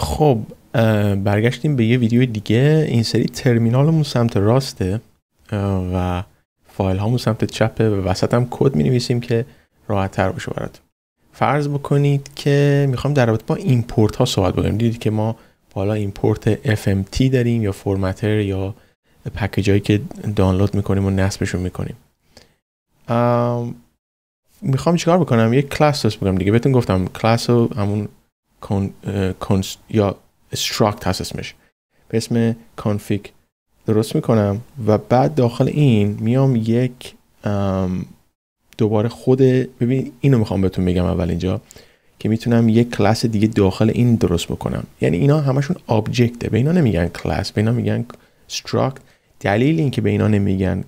خب برگشتیم به یه ویدیو دیگه این سری ترمینالمون سمت راسته و فایل هامون سمت چپه و وسط هم کد می نویسیم که راحت تر باشه فرض بکنید که میخوام در رابطه با ایمپورت ها صحبت بکنیم دیدید که ما بالا ایمپورت FMT داریم یا فرمتر یا پکیج هایی که دانلود میکنیم و نصبشون میکنیم میخوام چیکار بکنم یه کلاس بکنم دیگه بهتون گفتم کلاس رو همون کن... یا استراکت هست اسمش به اسم کانفیگ درست میکنم و بعد داخل این میام یک دوباره خود ببین اینو میخوام بهتون بگم اول اینجا که میتونم یک کلاس دیگه داخل این درست بکنم یعنی اینا همشون آبجکته به اینا نمیگن کلاس به اینا میگن استراکت دلیل اینکه به اینا نمیگن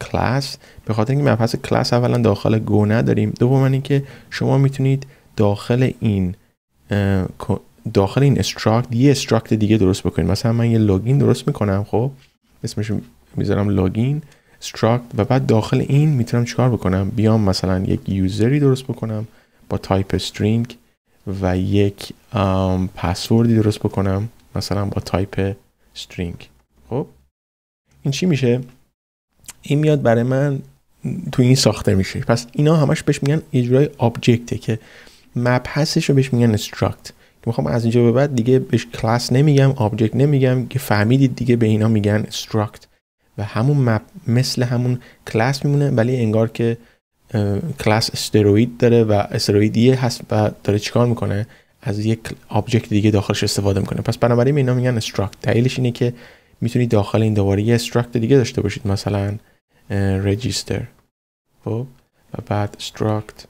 کلاس به خاطر اینکه مبحث کلاس اولا داخل گو نداریم دوم اینکه شما میتونید داخل این داخل این استراکت یه استراکت دیگه درست بکنید مثلا من یه لاگین درست میکنم خب اسمش میذارم لاگین استراکت و بعد داخل این میتونم چیکار بکنم بیام مثلا یک یوزری درست بکنم با تایپ استرینگ و یک پسوردی درست بکنم مثلا با تایپ string خب این چی میشه این میاد برای من تو این ساخته میشه پس اینا همش بهش میگن یه جورای آبجکته که مبحثش رو بهش میگن struct که میخوام از اینجا به بعد دیگه بهش کلاس نمیگم آبجکت نمیگم که فهمیدید دیگه به اینا میگن struct و همون مپ مثل همون کلاس میمونه ولی انگار که کلاس استروید داره و استرویدیه هست و داره چیکار میکنه از یک آبجکت دیگه داخلش استفاده میکنه پس بنابراین اینا میگن struct دلیلش اینه که میتونید داخل این دوباره یه struct دیگه داشته باشید مثلا رجیستر خب و بعد استراکت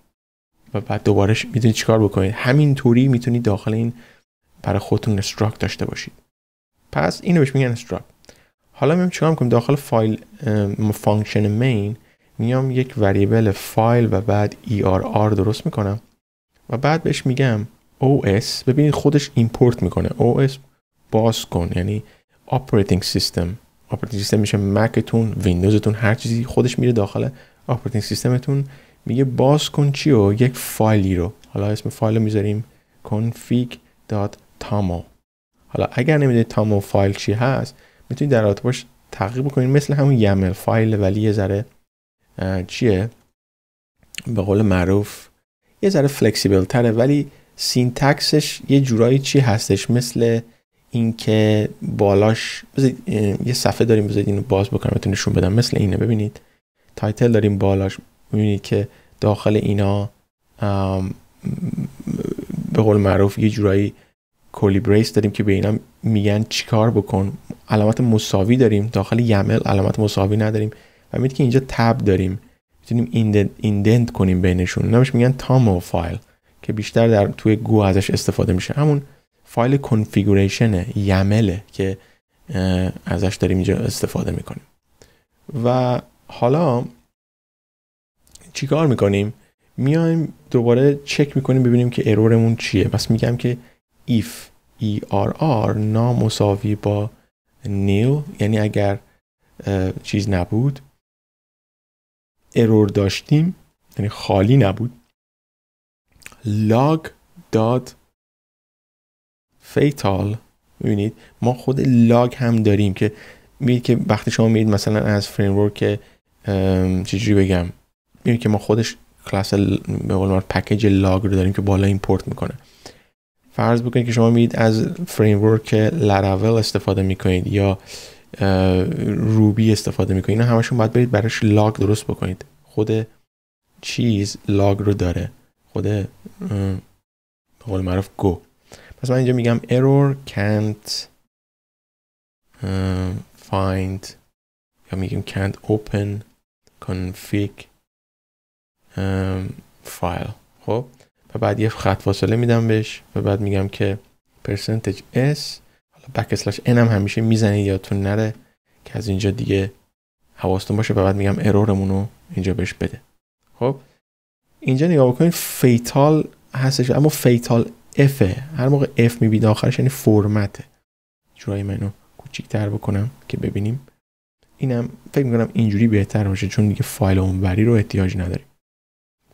و بعد دوباره میتونید چیکار بکنید همینطوری میتونید داخل این برای خودتون استراک داشته باشید پس اینو بهش میگن استراک حالا میام چیکار میکنم داخل فایل فانکشن مین میام یک وریبل فایل و بعد err درست میکنم و بعد بهش میگم اس ببینید خودش ایمپورت میکنه اس باز کن یعنی operating سیستم operating سیستم میشه مکتون ویندوزتون هر چیزی خودش میره داخل operating سیستمتون میگه باز کن چی و یک فایلی رو حالا اسم فایل رو میذاریم config.tamo حالا اگر نمیدونید تامو فایل چی هست میتونید در باش تقریب کنید مثل همون یمل فایل ولی یه ذره چیه به قول معروف یه ذره فلکسیبل تره ولی سینتکسش یه جورایی چی هستش مثل اینکه بالاش یه صفحه داریم بذارید اینو باز بکنم نشون بدم مثل اینه ببینید تایتل داریم بالاش میبینید که داخل اینا به قول معروف یه جورایی بریس داریم که به اینا میگن چیکار بکن علامت مساوی داریم داخل یمل علامت مساوی نداریم و میبینید که اینجا تب داریم میتونیم ایندنت, کنیم بینشون نمیش میگن تامو فایل که بیشتر در توی گو ازش استفاده میشه همون فایل کنفیگوریشن یمله که ازش داریم اینجا استفاده میکنیم و حالا چیکار میکنیم میایم دوباره چک میکنیم ببینیم که ارورمون چیه پس میگم که if err نامساوی با nil یعنی اگر چیز نبود ارور داشتیم یعنی خالی نبود log dot fatal میبینید ما خود لاگ هم داریم که میبینید که وقتی شما میرید مثلا از فریمورک که چجوری بگم اینه که ما خودش کلاس به قول پکیج لاگ رو داریم که بالا ایمپورت میکنه فرض بکنید که شما میرید از فریم ورک استفاده میکنید یا روبی استفاده میکنید اینا همشون باید برید براش لاگ درست بکنید خود چیز لاگ رو داره خود به قول معروف گو پس من اینجا میگم error can't find یا میگم can't open config فایل خب و بعد یه خط فاصله میدم بهش و بعد میگم که پرسنتج s حالا بک اسلش n هم همیشه میزنید یادتون نره که از اینجا دیگه حواستون باشه و بعد میگم ارورمون رو اینجا بهش بده خب اینجا نگاه بکنید فیتال هستش اما فیتال F هر موقع F میبینید آخرش یعنی فرمت جورایی منو کوچیک‌تر بکنم که ببینیم اینم فکر میکنم اینجوری بهتر باشه چون دیگه فایل اونوری رو احتیاج نداریم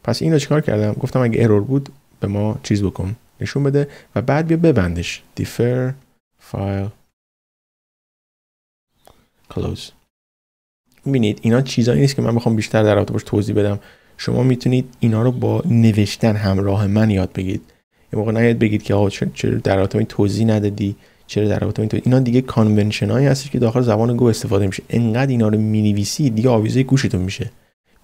پس اینو چیکار کردم گفتم اگه ارور بود به ما چیز بکن نشون بده و بعد بیا ببندش دیفر فایل کلوز میبینید اینا چیزایی نیست که من بخوام بیشتر در رابطه باش توضیح بدم شما میتونید اینا رو با نوشتن همراه من یاد بگید یه موقع نیاد بگید که آقا چرا در رابطه توضیح ندادی چرا در رابطه این اینا دیگه کانونشنایی هستش که داخل زبان گو استفاده میشه انقدر اینا رو مینویسی دیگه آویزه گوشتون میشه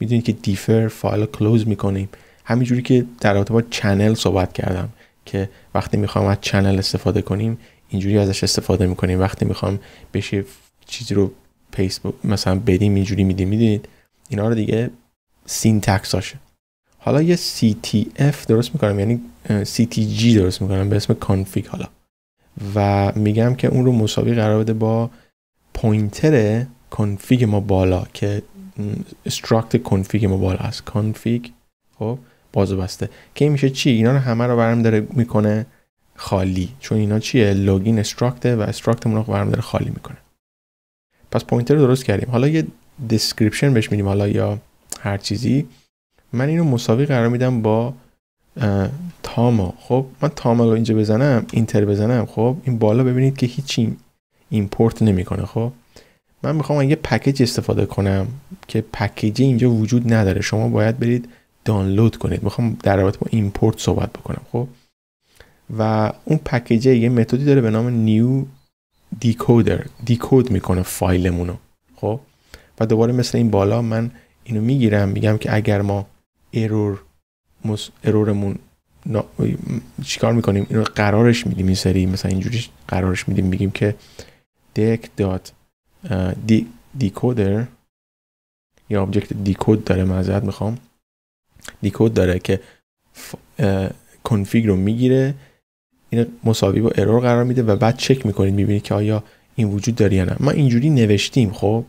میدونید که دیفر فایل رو کلوز میکنیم همینجوری که در رابطه با چنل صحبت کردم که وقتی میخوام از چنل استفاده کنیم اینجوری ازش استفاده میکنیم وقتی میخوام بشه چیزی رو پیس مثلا بدیم اینجوری میدیم میدونید اینا رو دیگه سینتکس هاشه حالا یه CTF درست میکنم یعنی CTG درست میکنم به اسم کانفیگ حالا و میگم که اون رو مساوی قرار بده با پوینتر کنفیگ ما بالا که استراکت کنفیگ موبایل است. کانفیگ خب باز بسته که میشه چی اینا رو همه رو برم داره میکنه خالی چون اینا چیه لاگین استراکت و استراکت رو برم داره خالی میکنه پس پوینتر رو درست کردیم حالا یه دسکریپشن بهش میدیم حالا یا هر چیزی من اینو مساوی قرار میدم با تاما خب من تاما رو اینجا بزنم اینتر بزنم خب این بالا ببینید که هیچی ایمپورت نمیکنه خب من میخوام یه پکیج استفاده کنم که پکیج اینجا وجود نداره شما باید برید دانلود کنید میخوام در رابطه با ایمپورت صحبت بکنم خب و اون پکیج یه متدی داره به نام نیو دیکودر دیکود میکنه فایلمون رو خب و دوباره مثل این بالا من اینو میگیرم میگم که اگر ما ارور ارورمون نا... چیکار میکنیم اینو قرارش میدیم این سری مثلا اینجوری قرارش میدیم میگیم که دک دات دی دیکودر یا آبجکت دیکود داره معذرت میخوام دیکود داره که کنفیگ رو میگیره این مساوی با ارور قرار میده و بعد چک میکنید میبینید که آیا این وجود داره یا نه ما اینجوری نوشتیم خب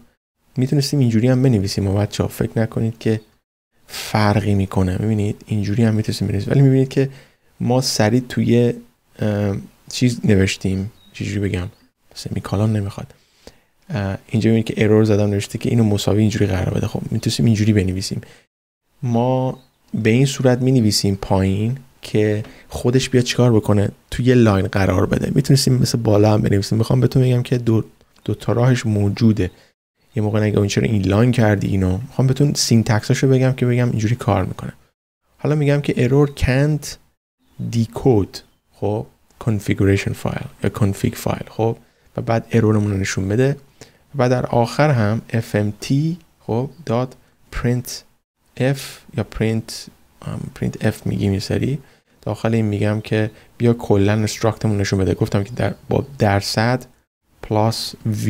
میتونستیم اینجوری هم بنویسیم و بچه فکر نکنید که فرقی میکنه میبینید اینجوری هم میتونستیم بنویسیم ولی میبینید که ما سریع توی چیز نوشتیم چجوری بگم سمیکالان نمیخواد اینجا میبینید که ارور زدم نوشته که اینو مساوی اینجوری قرار بده خب میتونیم اینجوری بنویسیم ما به این صورت مینویسیم پایین که خودش بیاد چیکار بکنه توی یه لاین قرار بده میتونستیم مثل بالا هم بنویسیم میخوام بهتون بگم که دو, دو تا راهش موجوده یه موقع نگه این چرا این لاین کردی اینو میخوام بهتون رو بگم که بگم اینجوری کار میکنه حالا میگم که error کانت دیکود خب configuration فایل یا کانفیگ فایل خب و بعد ارورمون رو نشون بده و در آخر هم fmt خب داد print f یا print print f میگیم یه سری داخل این میگم که بیا کلا استراکتمون نشون بده گفتم که در با درصد پلاس v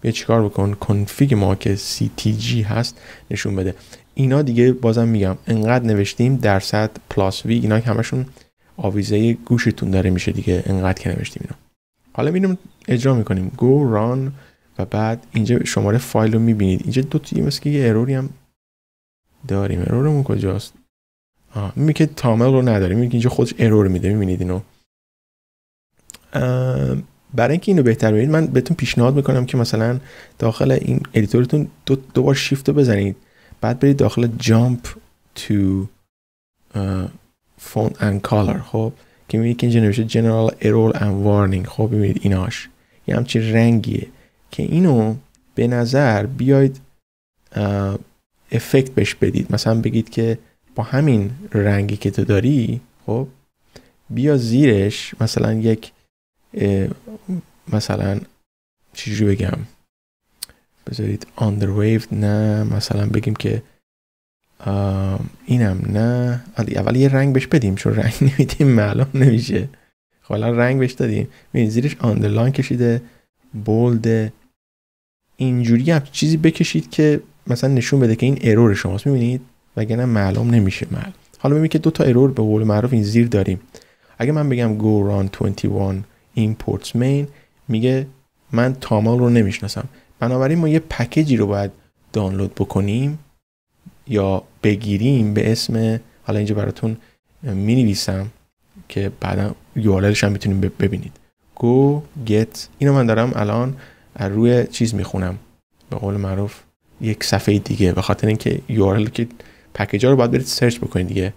بیا چیکار بکن کنفیگ ما که ctg هست نشون بده اینا دیگه بازم میگم انقدر نوشتیم درصد پلاس v اینا که همشون آویزه گوشتون داره میشه دیگه انقدر که نوشتیم اینا حالا میریم اجرا میکنیم go run و بعد اینجا شماره فایل رو میبینید اینجا دو تا مثل که یه اروری هم داریم ارورمون کجاست آه که تامل رو نداریم میگه اینجا خودش ارور میده میبینید اینو برای اینکه اینو بهتر ببینید من بهتون پیشنهاد میکنم که مثلا داخل این ادیتورتون دو, دو بار شیفت رو بزنید بعد برید داخل جامپ تو فون اند کالر خب که میبینید که اینجا نوشته جنرال ارور اند وارنینگ خب ببینید ایناش یه همچین رنگیه که اینو به نظر بیاید افکت بهش بدید مثلا بگید که با همین رنگی که تو داری خب بیا زیرش مثلا یک مثلا چیجوری بگم بذارید underwaved نه مثلا بگیم که اینم نه اول یه رنگ بهش بدیم چون رنگ نمیدیم معلوم نمیشه خب الان رنگ بهش دادیم ببین زیرش underline کشیده بولد اینجوری هم چیزی بکشید که مثلا نشون بده که این ارور شماست میبینید وگرنه معلوم نمیشه معلوم حالا ببینید که دو تا ارور به قول معروف این زیر داریم اگه من بگم go run 21 imports main میگه من تامال رو نمیشناسم بنابراین ما یه پکیجی رو باید دانلود بکنیم یا بگیریم به اسم حالا اینجا براتون می که بعدا یوالرش هم میتونیم ببینید go get اینو من دارم الان روی چیز میخونم به قول معروف یک صفحه دیگه به خاطر اینکه یو که پکیج ها رو باید برید سرچ بکنید دیگه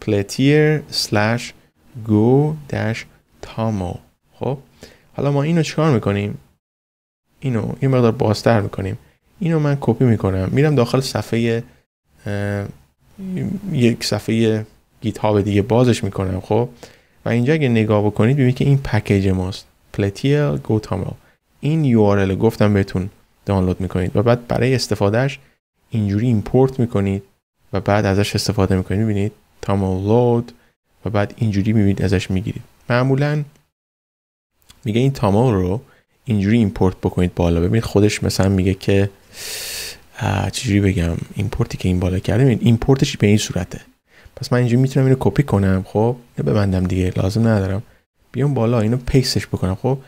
پلتیر سلش گو داش تامو خب حالا ما اینو چیکار میکنیم اینو این مقدار بازتر میکنیم اینو من کپی میکنم میرم داخل صفحه یک صفحه گیت دیگه بازش میکنم خب و اینجا اگه نگاه بکنید ببینید که این پکیج ماست پلتیل گوتامل این رو گفتم بهتون دانلود میکنید و بعد برای استفادهش اینجوری ایمپورت میکنید و بعد ازش استفاده میکنید میبینید تامل لود و بعد اینجوری میبینید ازش میگیرید معمولا میگه این تامل رو اینجوری ایمپورت بکنید بالا ببینید خودش مثلا میگه که چجوری بگم ایمپورتی که این بالا کرده ببینید ایمپورتش به این صورته پس من اینجا میتونم اینو کپی کنم خب ببندم دیگه لازم ندارم بیام بالا اینو پیستش بکنم خب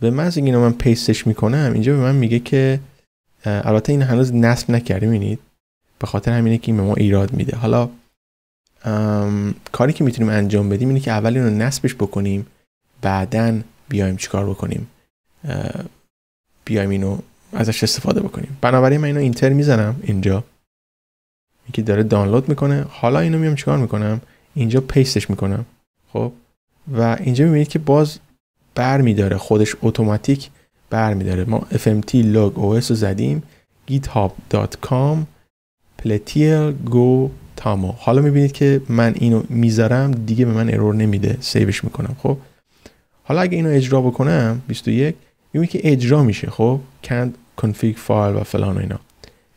به من این اینو من پیستش میکنم اینجا به من میگه که البته این هنوز نصب نکرده میبینید به خاطر همینه که این به ما ایراد میده حالا کاری که میتونیم انجام بدیم اینه که اول اینو نصبش بکنیم بعدا بیایم چیکار بکنیم بیایم اینو ازش استفاده بکنیم بنابراین من اینو اینتر میزنم اینجا یکی داره دانلود میکنه حالا اینو میام چیکار میکنم اینجا پیستش میکنم خب و اینجا میبینید که باز بر میداره خودش اتوماتیک بر میداره ما fmt log os رو زدیم github.com pletier go تامو حالا میبینید که من اینو میذارم دیگه به من ارور نمیده سیوش میکنم خب حالا اگه اینو اجرا بکنم 21 میبینید که اجرا میشه خب کند config file و فلان و اینا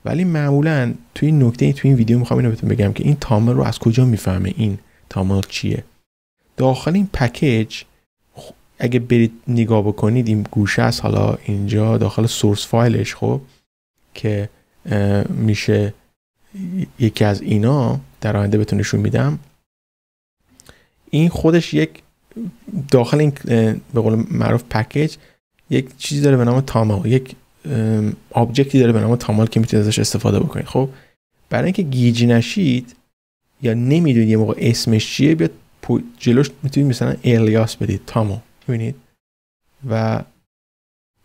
ولی معمولا توی این نکته توی این ویدیو میخوام اینو بهتون بگم که این تامر رو از کجا میفهمه این تامر چیه داخل این پکیج اگه برید نگاه بکنید این گوشه است حالا اینجا داخل سورس فایلش خب که میشه یکی از اینا در آینده بهتون نشون میدم این خودش یک داخل این به قول معروف پکیج یک چیزی داره به نام تامل یک آبجکتی داره به نام تامال که میتونید ازش استفاده بکنید خب برای اینکه گیج نشید یا نمیدونید یه موقع اسمش چیه بیاد جلوش میتونید مثلا الیاس بدید تامو میبینید و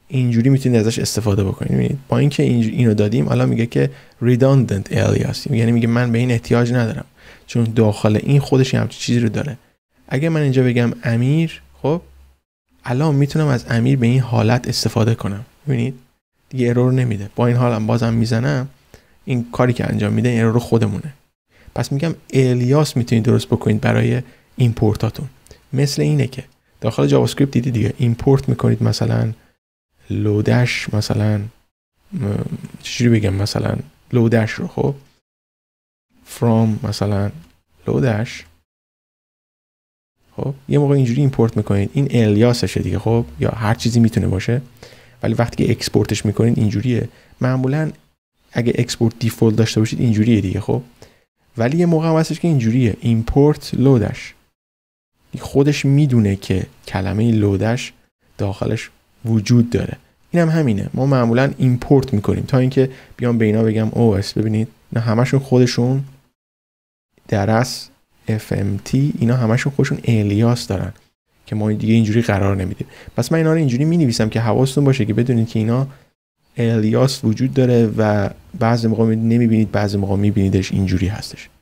اینجوری میتونید ازش استفاده بکنید میبینید با اینکه اینو دادیم الان میگه که redundant alias یعنی میگه من به این احتیاج ندارم چون داخل این خودش یه چیزی رو داره اگه من اینجا بگم امیر خب الان میتونم از امیر به این حالت استفاده کنم میبینید دیگه ارور نمیده با این حالم بازم میزنم این کاری که انجام میده این ارور خودمونه پس میگم الیاس میتونید درست بکنید برای ایمپورتاتون مثل اینه که داخل جاوا اسکریپت دیدی دیگه ایمپورت میکنید مثلا لودش مثلا چجوری بگم مثلا لودش رو خب from مثلا لودش خب یه موقع اینجوری ایمپورت میکنید این الیاسشه دیگه خب یا هر چیزی میتونه باشه ولی وقتی که اکسپورتش میکنین اینجوریه معمولا اگه اکسپورت دیفولت داشته باشید اینجوریه دیگه خب ولی یه موقع هم هستش که اینجوریه ایمپورت لودش خودش میدونه که کلمه لودش داخلش وجود داره این هم همینه ما معمولا ایمپورت میکنیم تا اینکه بیام به اینا بگم او ببینید نه همشون خودشون درس FMT اینا همشون خودشون الیاس دارن که ما دیگه اینجوری قرار نمیدیم پس من اینا رو اینجوری مینویسم که حواستون باشه که بدونید که اینا الیاس وجود داره و بعضی موقع نمیبینید بعضی موقع میبینیدش اینجوری هستش